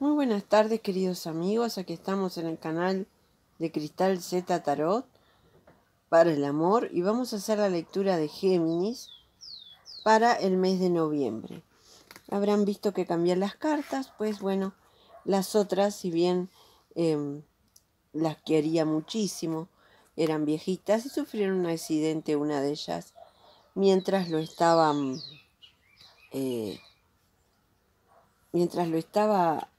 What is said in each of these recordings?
Muy buenas tardes queridos amigos, aquí estamos en el canal de Cristal Z Tarot para el amor y vamos a hacer la lectura de Géminis para el mes de noviembre. Habrán visto que cambié las cartas, pues bueno, las otras, si bien em, las quería muchísimo, eran viejitas y sufrieron un accidente una de ellas mientras lo estaban... Eh, mientras lo estaba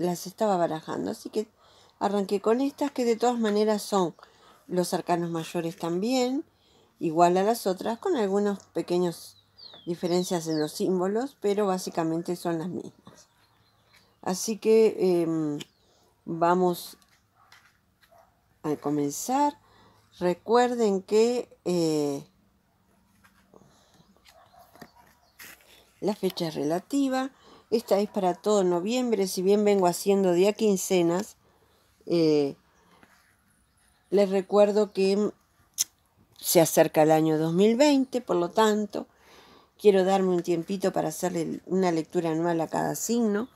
las estaba barajando. Así que arranqué con estas que de todas maneras son los arcanos mayores también, igual a las otras, con algunos pequeños diferencias en los símbolos, pero básicamente son las mismas. Así que em, vamos a comenzar. Recuerden que eh, la fecha es relativa esta es para todo noviembre, si bien vengo haciendo día quincenas, eh, les recuerdo que se acerca el año 2020, por lo tanto, quiero darme un tiempito para hacerle una lectura anual a cada signo.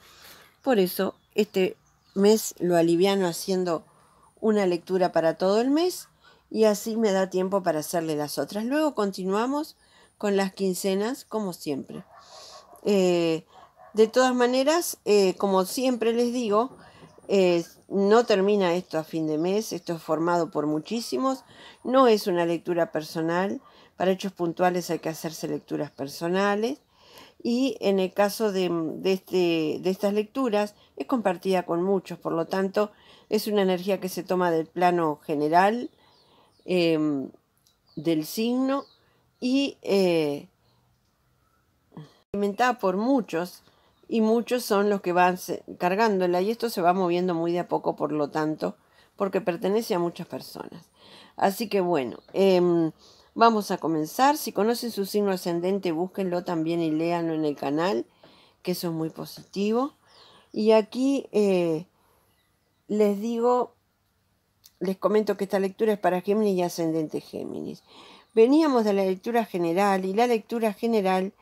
Por eso, este mes lo aliviano haciendo una lectura para todo el mes y así me da tiempo para hacerle las otras. Luego continuamos con las quincenas, como siempre. Eh, de todas maneras, eh, como siempre les digo, eh, no termina esto a fin de mes, esto es formado por muchísimos, no es una lectura personal, para hechos puntuales hay que hacerse lecturas personales y en el caso de, de, este, estas lecturas es compartida con muchos, por lo tanto es una energía que se toma del plano general, em, del signo y eh, alimentada por muchos y muchos son los que van cargándola y esto se va moviendo muy de a poco, por lo tanto, porque pertenece a muchas personas. Así que bueno, em, vamos a comenzar. Si conocen su signo ascendente, búsquenlo también y léanlo en el canal, que eso es muy positivo. Y aquí eh, les digo, les comento que esta lectura es para Géminis y ascendente Géminis. Veníamos de la lectura general y la lectura general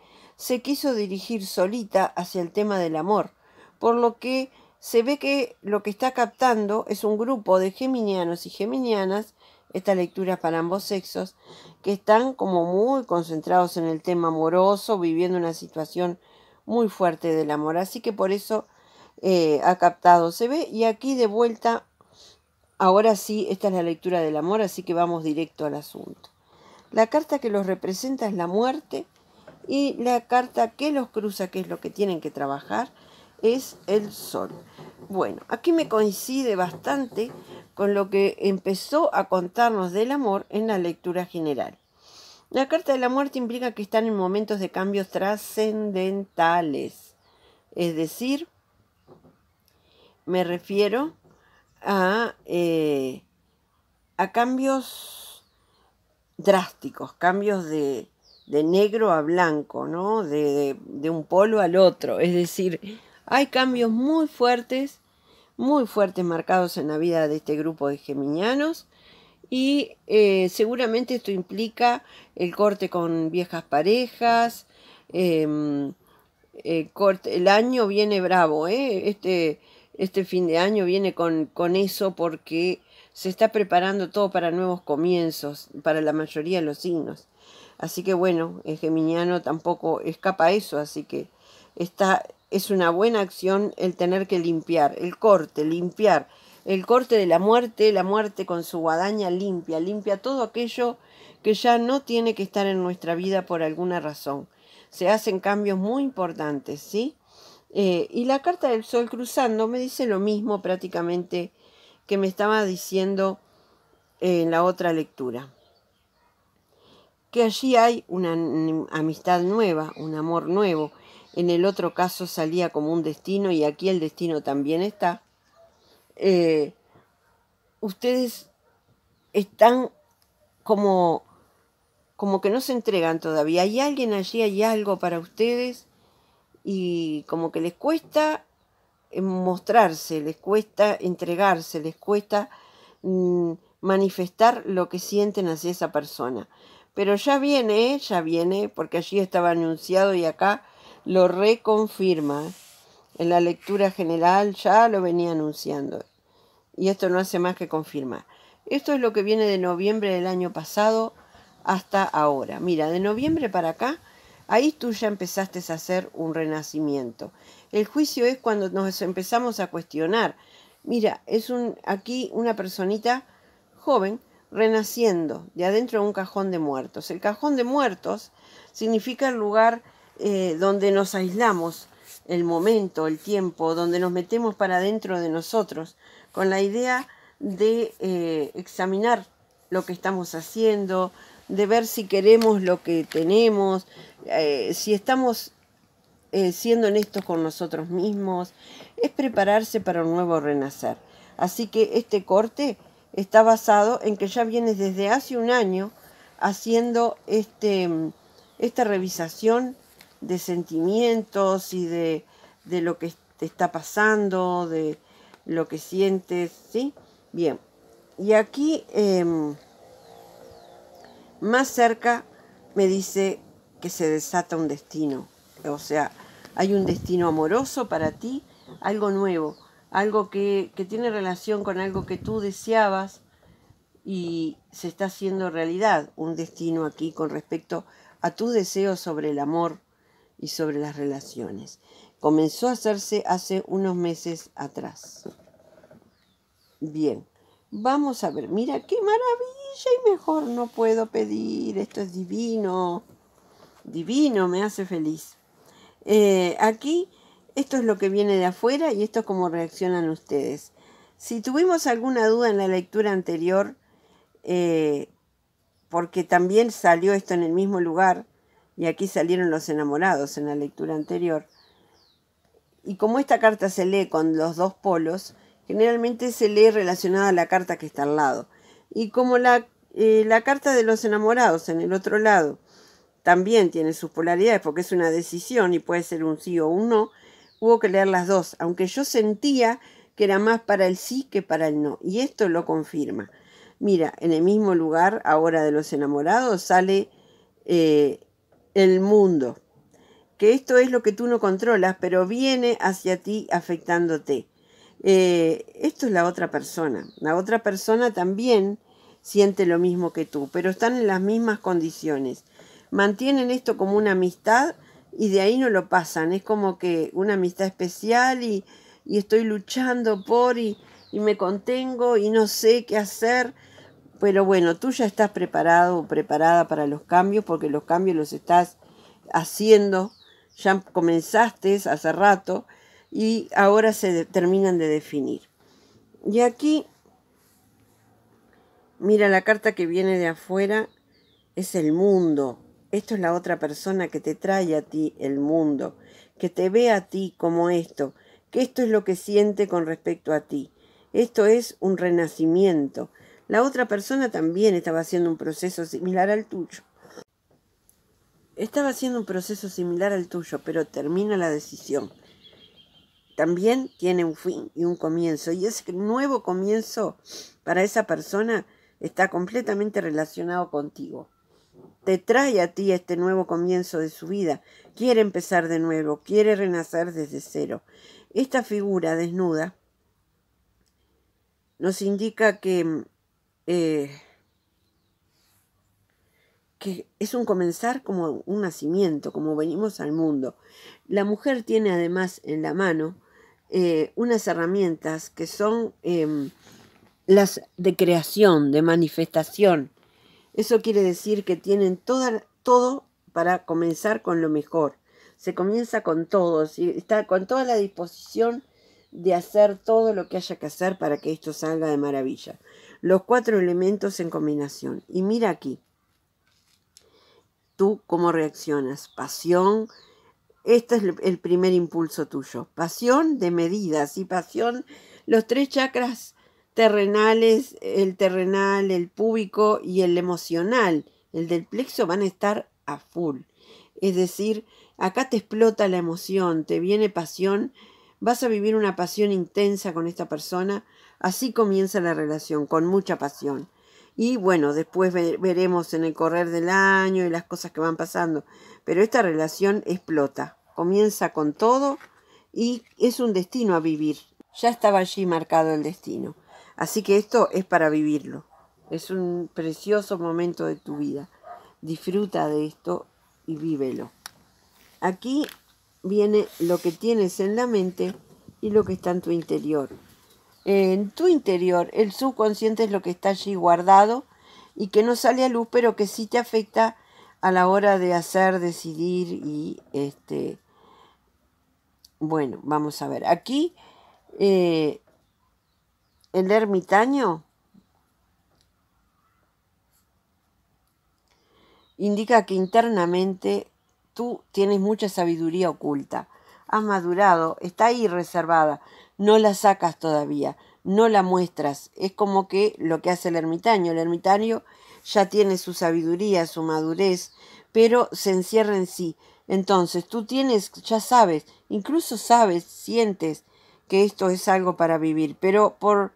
se quiso dirigir solita hacia el tema del amor, por lo que se ve que lo que está captando es un grupo de geminianos y geminianas, esta lectura para ambos sexos, que están como muy concentrados en el tema amoroso, viviendo una situación muy fuerte del amor. Así que por eso eh, ha captado, se ve, y aquí de vuelta, ahora sí, esta es la lectura del amor, así que vamos directo al asunto. La carta que los representa es la muerte, y la carta que los cruza, que es lo que tienen que trabajar, es el sol. Bueno, aquí me coincide bastante con lo que empezó a contarnos del amor en la lectura general. La carta de la muerte implica que están en momentos de cambios trascendentales, es decir, me refiero a, eh, a cambios drásticos, cambios de, de negro a blanco, ¿no? De, un polo al otro. Es decir, hay cambios muy fuertes, muy fuertes marcados en la vida de este grupo de geminianos. Y eh, seguramente esto implica el corte con viejas parejas. el, em, eh, corte, el año viene bravo, ¿eh? Este, este fin de año viene con, con eso porque se está preparando todo para nuevos comienzos, para la mayoría de los signos. Así que bueno, el geminiano tampoco escapa a eso, así que es una buena acción el tener que limpiar, el corte, limpiar, el corte de la muerte, la muerte con su guadaña limpia, limpia todo aquello que ya no tiene que estar en nuestra vida por alguna razón. Se hacen cambios muy importantes, ¿sí? Eh, y la carta del sol cruzando me dice lo mismo prácticamente que me estaba diciendo en la otra lectura que allí hay una amistad nueva, un amor nuevo. En el otro caso salía como un destino y aquí el destino también está. Eh, ustedes están como, como que no se entregan todavía. Hay alguien allí, hay algo para ustedes y como que les cuesta eh, mostrarse, les cuesta entregarse, les cuesta mm, manifestar lo que sienten hacia esa persona. Pero ya viene, ya viene, porque allí estaba anunciado y acá lo reconfirma. En la lectura general ya lo venía anunciando. Y esto no hace más que confirmar. Esto es lo que viene de noviembre del año pasado hasta ahora. Mira, de noviembre para acá, ahí tú ya empezaste a hacer un renacimiento. El juicio es cuando nos empezamos a cuestionar. Mira, es un aquí una personita joven renaciendo de adentro de un cajón de muertos. El cajón de muertos significa el lugar eh, donde nos aislamos, el momento, el tiempo, donde nos metemos para adentro de nosotros, con la idea de eh, examinar lo que estamos haciendo, de ver si queremos lo que tenemos, eh, si estamos siendo honestos con nosotros mismos, es prepararse para un nuevo renacer. Así que este corte está basado en que ya vienes desde hace un año haciendo este, esta revisación de sentimientos y de, lo que te está pasando, de lo que sientes, ¿sí? Bien, y aquí em, más cerca me dice que se desata un destino, o sea, hay un destino amoroso para ti, algo nuevo algo que, tiene relación con algo que tú deseabas y se está haciendo realidad un destino aquí con respecto a tu deseo sobre el amor y sobre las relaciones. Comenzó a hacerse hace unos meses atrás. Bien, vamos a ver, mira qué maravilla y mejor no puedo pedir, esto es divino, divino, me hace feliz. Eh, aquí esto es lo que viene de afuera y esto es cómo reaccionan ustedes. Si tuvimos alguna duda en la lectura anterior, eh, porque también salió esto en el mismo lugar, y aquí salieron los enamorados en la lectura anterior, y como esta carta se lee con los dos polos, generalmente se lee relacionada a la carta que está al lado. Y como la, eh, la carta de los enamorados en el otro lado también tiene sus polaridades porque es una decisión y puede ser un sí o un no, hubo que leer las dos, aunque yo sentía que era más para el sí que para el no, y esto lo confirma. Mira, en el mismo lugar, ahora de los enamorados, sale eh, el mundo, que esto es lo que tú no controlas, pero viene hacia ti afectándote. Eh, esto es la otra persona. La otra persona también siente lo mismo que tú, pero están en las mismas condiciones. Mantienen esto como una amistad y de ahí no lo pasan. Es como que una amistad especial y, estoy luchando por y, me contengo y no sé qué hacer. Pero bueno, tú ya estás preparado o preparada para los cambios porque los cambios los estás haciendo, ya comenzaste hace rato y ahora se terminan de definir. Y aquí, mira, la carta que viene de afuera es el mundo, esto es la otra persona que te trae a ti el mundo, que te ve a ti como esto, que esto es lo que siente con respecto a ti. Esto es un renacimiento. La otra persona también estaba haciendo un proceso similar al tuyo. Estaba haciendo un proceso similar al tuyo, pero termina la decisión. También tiene un fin y un comienzo. Y ese nuevo comienzo para esa persona está completamente relacionado contigo te trae a ti este nuevo comienzo de su vida. Quiere empezar de nuevo, quiere renacer desde cero. Esta figura desnuda nos indica que, eh, que es un comenzar como un nacimiento, como venimos al mundo. La mujer tiene además en la mano eh, unas herramientas que son em, las de creación, de manifestación, eso quiere decir que tienen todo para comenzar con lo mejor. Se comienza con todo, está con toda la disposición de hacer todo lo que haya que hacer para que esto salga de maravilla. Los cuatro elementos en combinación. Y mira aquí, tú cómo reaccionas. Pasión, este es el primer impulso tuyo. Pasión de medidas y pasión, los tres chakras terrenales, el terrenal, el público y el emocional, el del plexo, van a estar a full. Es decir, acá te explota la emoción, te viene pasión, vas a vivir una pasión intensa con esta persona. Así comienza la relación, con mucha pasión. Y bueno, después veremos en el correr del año y las cosas que van pasando. Pero esta relación explota, comienza con todo y es un destino a vivir. Ya estaba allí marcado el destino. Así que esto es para vivirlo. Es un precioso momento de tu vida. Disfruta de esto y vívelo. Aquí viene lo que tienes en la mente y lo que está en tu interior. En tu interior, el subconsciente es lo que está allí guardado y que no sale a luz, pero que sí te afecta a la hora de hacer, decidir y este... Bueno, vamos a ver. Aquí eh, el ermitaño indica que internamente tú tienes mucha sabiduría oculta, has madurado, está ahí reservada, no la sacas todavía, no la muestras, es como que lo que hace el ermitaño, el ermitaño ya tiene su sabiduría, su madurez, pero se encierra en sí. Entonces tú tienes, ya sabes, incluso sabes, sientes que esto es algo para vivir, pero por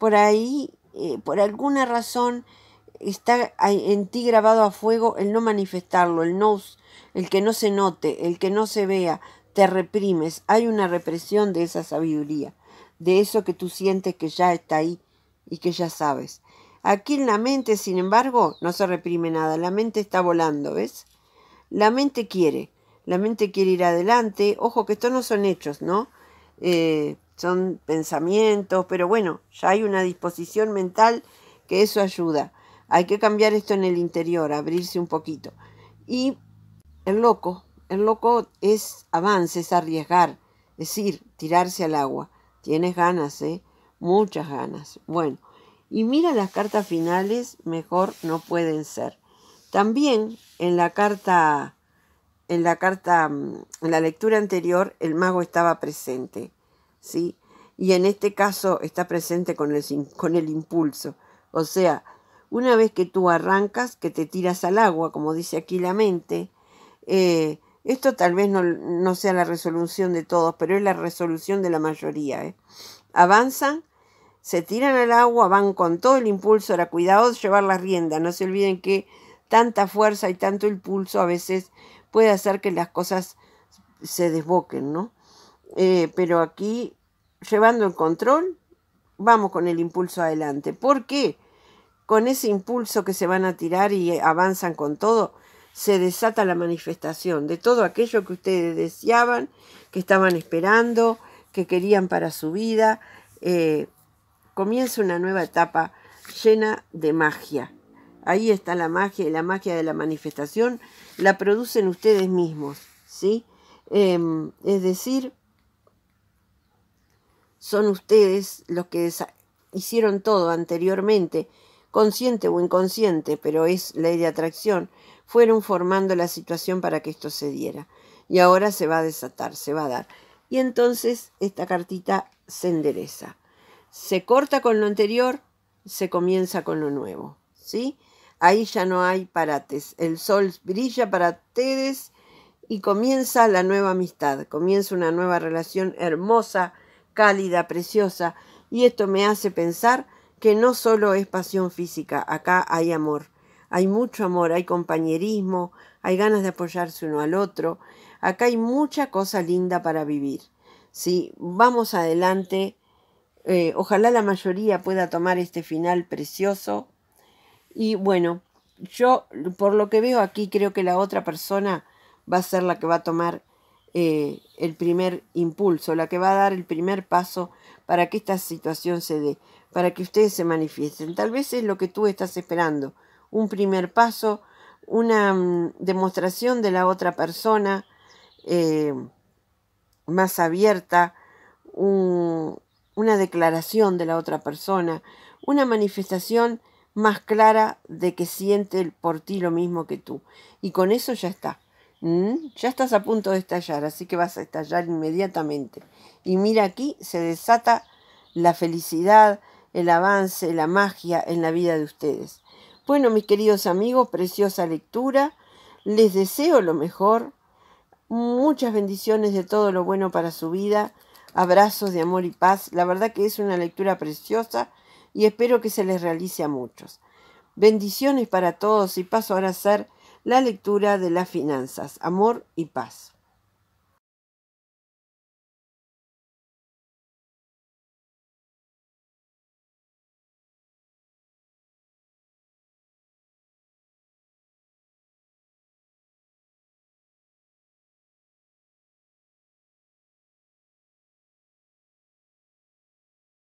por ahí, eh, por alguna razón, está en ti grabado a fuego el no manifestarlo, el no, el que no se note, el que no se vea, te reprimes, hay una represión de esa sabiduría, de eso que tú sientes que ya está ahí y que ya sabes. Aquí en la mente, sin embargo, no se reprime nada, la mente está volando, ¿ves? La mente quiere, la mente quiere ir adelante, ojo que estos no son hechos, ¿no? Eh, son pensamientos, pero bueno, ya hay una disposición mental que eso ayuda. Hay que cambiar esto en el interior, abrirse un poquito. Y el loco, el loco es avance, es arriesgar, es ir, tirarse al agua. Tienes ganas, ¿eh? Muchas ganas. Bueno, y mira las cartas finales, mejor no pueden ser. También en la carta, en la carta, mm, en la lectura anterior, el mago estaba presente. ¿sí? Y en este caso está presente con el, impulso. O sea, una vez que tú arrancas, que te tiras al agua, como dice aquí la mente, eh, esto tal vez no, sea la resolución de todos, pero es la resolución de la mayoría. ¿eh? Avanzan, se tiran al agua, van con todo el impulso, ahora cuidado llevar la rienda. No se olviden que tanta fuerza y tanto impulso a veces puede hacer que las cosas se desboquen, ¿no? Eh, pero aquí, llevando el control, vamos con el impulso adelante. porque Con ese impulso que se van a tirar y avanzan con todo, se desata la manifestación de todo aquello que ustedes deseaban, que estaban esperando, que querían para su vida. Eh, comienza una nueva etapa llena de magia. Ahí está la magia y la magia de la manifestación la producen ustedes mismos, ¿sí? Em, es decir, son ustedes los que hicieron todo anteriormente, consciente o inconsciente, pero es ley de atracción, fueron formando la situación para que esto se diera. Y ahora se va a desatar, se va a dar. Y entonces esta cartita se endereza. Se corta con lo anterior, se comienza con lo nuevo. ¿Sí? Ahí ya no hay parates. El sol brilla para ustedes y comienza la nueva amistad, comienza una nueva relación hermosa cálida, preciosa, y esto me hace pensar que no solo es pasión física, acá hay amor, hay mucho amor, hay compañerismo, hay ganas de apoyarse uno al otro, acá hay mucha cosa linda para vivir. Sí, vamos adelante, eh, ojalá la mayoría pueda tomar este final precioso y bueno, yo por lo que veo aquí creo que la otra persona va a ser la que va a tomar eh, el primer impulso, la que va a dar el primer paso para que esta situación se dé, para que ustedes se manifiesten. Tal vez es lo que tú estás esperando, un primer paso, una mm, demostración de la otra persona eh, más abierta, una declaración de la otra persona, una manifestación más clara de que siente por ti lo mismo que tú. Y con eso ya está. ¿Mm? Ya estás a punto de estallar, así que vas a estallar inmediatamente. Y mira aquí, se desata la felicidad, el avance, la magia en la vida de ustedes. Bueno, mis queridos amigos, preciosa lectura. Les deseo lo mejor. Muchas bendiciones de todo lo bueno para su vida. Abrazos de amor y paz. La verdad que es una lectura preciosa y espero que se les realice a muchos. Bendiciones para todos y paso ahora a ser la lectura de las finanzas, amor y paz.